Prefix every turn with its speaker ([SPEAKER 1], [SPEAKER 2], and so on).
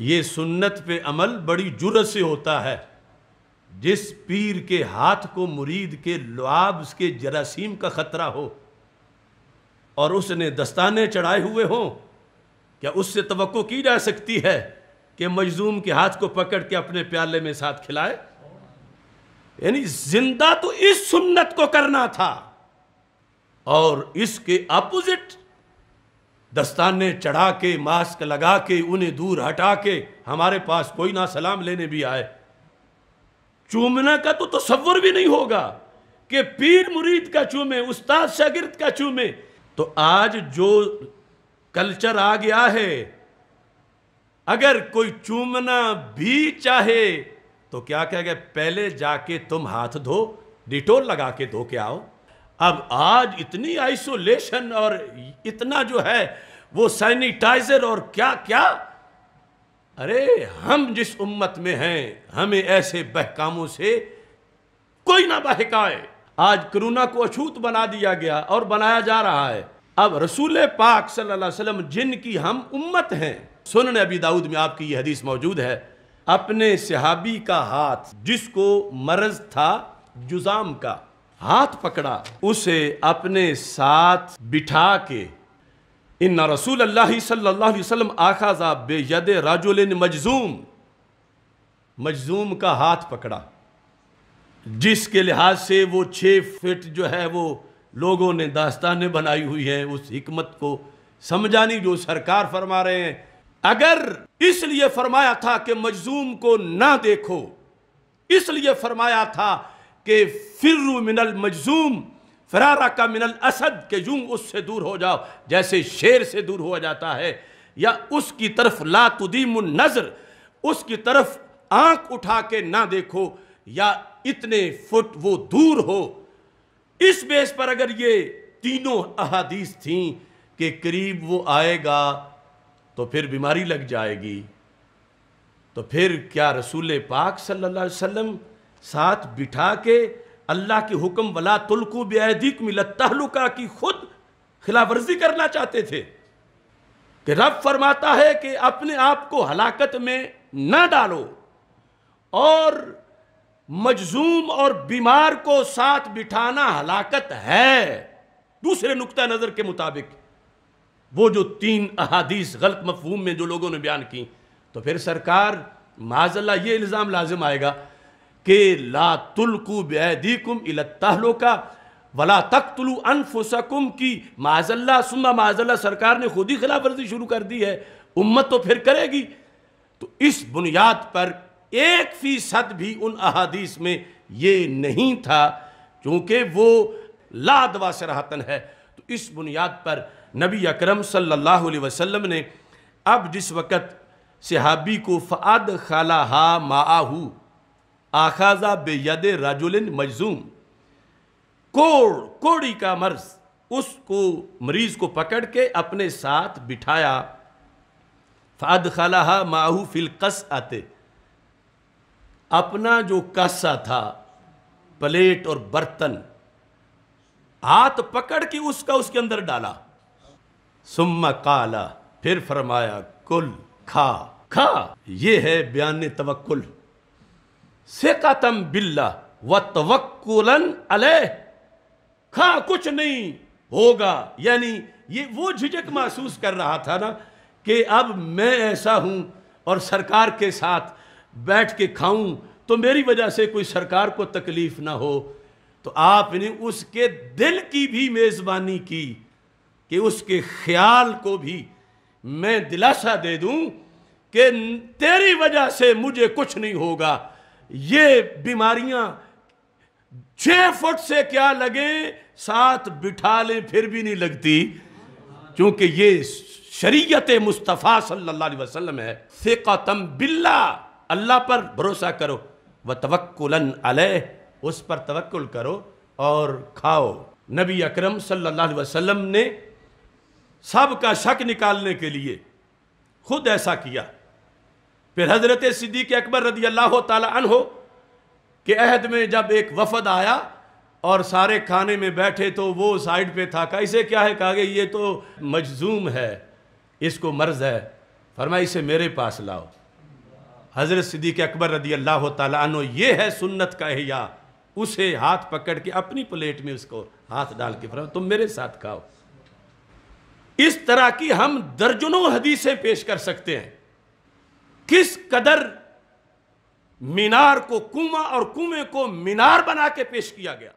[SPEAKER 1] ये सुन्नत पे अमल बड़ी जुरत से होता है जिस पीर के हाथ को मुरीद के लुआब के जरासीम का ख़तरा हो और उसने दस्ताने चढ़ाए हुए हों क्या उससे तो की जा सकती है कि मजलूम के हाथ को पकड़ के अपने प्याले में साथ खिलाए यानी जिंदा तो इस सुन्नत को करना था और इसके अपोजिट दस्ताने चढ़ा के मास्क लगा के उन्हें दूर हटा के हमारे पास कोई ना सलाम लेने भी आए चूमने का तो तस्वर भी नहीं होगा कि पीर मुरीद का चूमे उस्ताद शागिर्द का चूमे तो आज जो कल्चर आ गया है अगर कोई चूमना भी चाहे तो क्या कह गया पहले जाके तुम हाथ धो डिटोल लगा के धो के आओ अब आज इतनी आइसोलेशन और इतना जो है वो सैनिटाइजर और क्या क्या अरे हम जिस उम्मत में हैं हमें ऐसे बहकामों से कोई ना बहकाए आज कोरोना को अछूत बना दिया गया और बनाया जा रहा है अब रसूल पाक सल्लल्लाहु अलैहि वसल्लम जिनकी हम उम्मत हैं सुनने अभी दाऊद में आपकी यह हदीस मौजूद है अपने सिहाबी का हाथ जिसको मरज था जुजाम का हाथ पकड़ा उसे अपने साथ बिठा के इन रसूल अल्लाह सल्लल्लाहु अलैहि वसल्लम आखाजा बेयद राजुल मजजूम मजजूम का हाथ पकड़ा जिसके लिहाज से वो छः फिट जो है वो लोगों ने दास्तानें बनाई हुई हैं उस हमत को समझानी जो सरकार फरमा रहे हैं अगर इसलिए फरमाया था कि मजजूम को ना देखो इसलिए फरमाया था कि फिर मिनल मजजूम फरारा का मिनल असद के यूं उससे दूर हो जाओ जैसे शेर से दूर हो जाता है या उसकी तरफ लातुदीम नज़र उसकी तरफ आंख उठा के ना देखो या इतने फुट वो दूर हो इस बेस पर अगर ये तीनों अहादीस थी कि करीब वो आएगा तो फिर बीमारी लग जाएगी तो फिर क्या रसूल पाक सल्लल्लाहु अलैहि वसल्लम साथ बिठा के अल्लाह के हुक्म वला तुलकू बेदिक मिलता तहलुका की खुद खिलाफवर्जी करना चाहते थे कि रब फरमाता है कि अपने आप को हलाकत में न डालो और मजजूम और बीमार को साथ बिठाना हलाकत है दूसरे नुकता नज़र के मुताबिक वो जो तीन अहादीस गलत मफहूम में जो लोगों ने बयान की तो फिर सरकार माजल्ला ये इल्ज़ाम लाजिम आएगा के ला तुलकु बेदीकुम इलताहलो का वला तक तुलु अनफुसकुम की माजल्ला सुमा माजल्ला सरकार ने खुद ही खिलाफ वर्जी शुरू कर दी है उम्मत तो फिर करेगी तो इस बुनियाद पर एक फ़ीसद भी उन अहादीस में ये नहीं था क्योंकि वो लादवा सराहतन है तो इस बुनियाद पर नबी अकरम सल्लल्लाहु अलैहि वसल्लम ने अब जिस वक़्त सिहाबी को फ़ाद खला हा माहू आखाजा बेयद राजुलिन मजजूम कोड़ कोड़ी का मर्ज उसको मरीज को पकड़ के अपने साथ बिठाया फ़ाद खला माहू फिल कस आते अपना जो कस्सा था प्लेट और बर्तन हाथ पकड़ के उसका उसके अंदर डाला सुम्मा काला फिर फरमाया कुल खा खा ये है बयान तवक्ल सिकतम बिल्ला व तवक्कुलन अलह खा कुछ नहीं होगा यानी ये वो झिझक महसूस कर रहा था ना कि अब मैं ऐसा हूं और सरकार के साथ बैठ के खाऊं तो मेरी वजह से कोई सरकार को तकलीफ ना हो तो आपने उसके दिल की भी मेज़बानी की कि उसके ख्याल को भी मैं दिलासा दे दूं कि तेरी वजह से मुझे कुछ नहीं होगा ये बीमारियां छह फुट से क्या लगे साथ बिठा लें फिर भी नहीं लगती क्योंकि ये शरीयत मुस्तफ़ा सल्लल्लाहु अलैहि वसल्लम है फ़िकतम बिल्ला अल्लाह पर भरोसा करो व तवक्लन अलह उस पर तवक्ल करो और खाओ नबी अकरम सल्लल्लाहु अलैहि वसल्लम ने सब का शक निकालने के लिए खुद ऐसा किया फिर हज़रत सिद्दीक अकबर रदी अल्लाह तन हो अहद में जब एक वफद आया और सारे खाने में बैठे तो वो साइड पे था का इसे क्या है कहा गया ये तो मजजूम है इसको मर्ज है फरमा इसे मेरे पास लाओ हज़रत सिद्दीक अकबर रदी अल्लाह तु ये है सुन्नत का अहिया उसे हाथ पकड़ के अपनी प्लेट में उसको हाथ डाल के फरमा तुम मेरे साथ खाओ इस तरह की हम दर्जनों हदीसें पेश कर सकते हैं किस कदर मीनार को कुआ और कुएं को मीनार बना के पेश किया गया